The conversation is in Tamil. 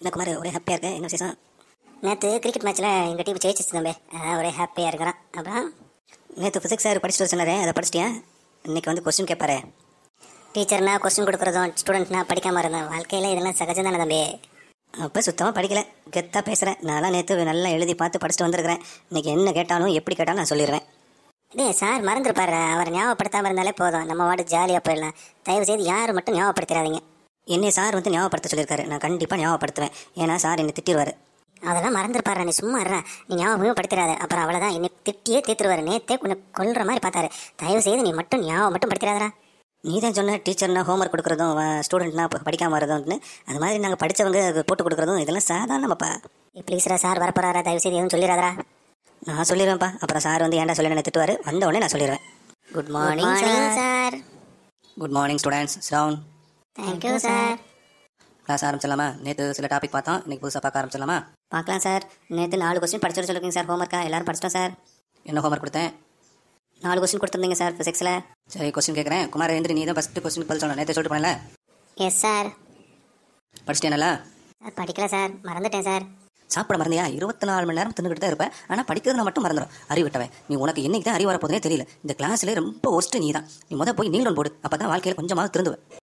இந்த குமார் ஒரே ஹாப்பியாக இருக்கு என்ன விசேஷம் நேற்று கிரிக்கெட் மேட்ச்சில் எங்கள் டீம் ஜெயிச்சிச்சு தம்பி அதான் ஒரே ஹாப்பியாக இருக்கிறான் அப்புறம் நேற்று ஃபிசிக்ஸ் சார் படிச்சுட்டு சொன்னார் அதை படிச்சிட்டியா இன்றைக்கி வந்து கொஸ்டின் கேட்பாரு டீச்சர்னா கொஸ்டின் கொடுக்குறதும் ஸ்டூடெண்ட்னா படிக்காமல் இருந்தேன் வாழ்க்கையில் இதெல்லாம் சகஜம் தானே தம்பி அப்போ சுத்தமாக படிக்கல கெத்தாக பேசுகிறேன் நான்லாம் நேற்று நல்லா எழுதி பார்த்து படிச்சுட்டு வந்திருக்கிறேன் இன்றைக்கி என்ன கேட்டாலும் எப்படி கேட்டாலும் நான் சொல்லிடுவேன் டே சார் மறந்துருப்பாரு அவரை ஞாபகப்படுத்தாமல் இருந்தாலே போதும் நம்ம வாடு ஜாலியாக போயிடலாம் தயவு செய்து யாரும் மட்டும் ஞாபகப்படுத்திடாதீங்க என்னை சார் வந்து ஞாபகப்படுத்த சொல்லியிருக்காரு நான் கண்டிப்பாக ஞாபகப்படுத்துவேன் ஏன்னா சார் என்னை திட்டிடுவார் அதெல்லாம் மறந்துருப்பாரு நீ சும்மா இருற நீ ஞாபகமே படுத்திடாத அப்புறம் அவ்வளோதான் என்னை திட்டியே தீர்த்துருவாரு நேத்தே கொஞ்சம் கொல்ற மாதிரி பார்த்தாரு தயவு செய்து நீ மட்டும் ஞாபகம் மட்டும் படுத்திடாதரா நீ தான் சொன்ன டீச்சர்னா ஹோம்ஒர்க் கொடுக்குறதும் ஸ்டூடெண்ட்னா படிக்காமல் வரதும்னு அது மாதிரி நாங்கள் படித்தவங்க போட்டு கொடுக்குறதும் இதெல்லாம் சாதாரணமாப்பா ப்ளீஸ்ரா சார் வரப்போறாரா தயவு செய்து எதுவும் சொல்லிடாதரா நான் சொல்லிடுவேன்ப்பா அப்புறம் சார் வந்து ஏன்டா சொல்லி நான் திட்டுவார் வந்த உடனே நான் சொல்லிடுவேன் good morning sir good morning students sound thank you sir class ஆரம்பிச்சலாமா நேற்று சில டாபிக் பார்த்தோம் இன்னைக்கு புதுசாக பார்க்க ஆரம்பிச்சிடலாமா பார்க்கலாம் சார் நேற்று நாலு கொஸ்டின் படிச்சுட்டு சொல்லிருக்கீங்க சார் ஹோம்ஒர்க்கா எல்லாரும் படிச்சிட்டோம் சார் என்ன ஹோம்ஒர்க் கொடுத்தேன் நாலு கொஸ்டின் கொடுத்துருந்தீங்க சார் ஃபிசிக்ஸில் சரி கொஸ்டின் கேட்குறேன் குமார் எந்திரி நீ தான் ஃபஸ்ட்டு கொஸ்டின் பதில் சொல்லணும் நேற்று சொல்லிட்டு போனல எஸ் சார் படிச்சிட்டேனல சார் படிக்கல சார் மறந்துட்டேன் சார் சாப்பிட மறந்தியா இருபத்தி நாலு மணி நேரம் தின்னுக்கிட்டு தான் இருப்பேன் ஆனால் படிக்கிறது மட்டும் மறந்துடும் அறிவிட்டவன் நீ உனக்கு என்னைக்கு தான் அறிவு வரப்போதுனே தெரியல இந்த கிளாஸ்ல ரொம்ப ஒஸ்ட்டு நீ தான் நீ முத போய் நீலோன் போடு அப்போ தான் வாழ்க்கையில் கொஞ்சமாக திருந்துவேன்